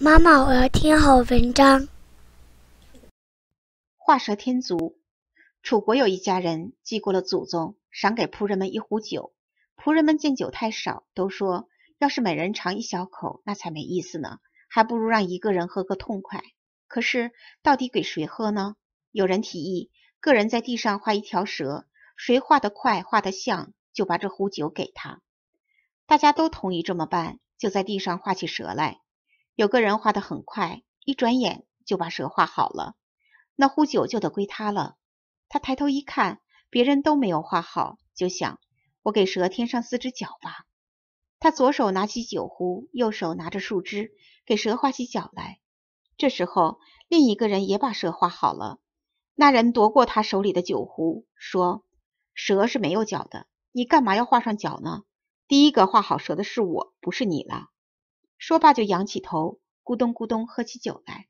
妈妈，我要听好文章。画蛇添足。楚国有一家人祭过了祖宗，赏给仆人们一壶酒。仆人们见酒太少，都说：“要是每人尝一小口，那才没意思呢。还不如让一个人喝个痛快。”可是，到底给谁喝呢？有人提议，个人在地上画一条蛇，谁画得快、画得像，就把这壶酒给他。大家都同意这么办，就在地上画起蛇来。有个人画得很快，一转眼就把蛇画好了，那壶酒就得归他了。他抬头一看，别人都没有画好，就想：我给蛇添上四只脚吧。他左手拿起酒壶，右手拿着树枝，给蛇画起脚来。这时候，另一个人也把蛇画好了。那人夺过他手里的酒壶，说：“蛇是没有脚的，你干嘛要画上脚呢？第一个画好蛇的是我，不是你了。”说罢，就仰起头，咕咚咕咚喝起酒来。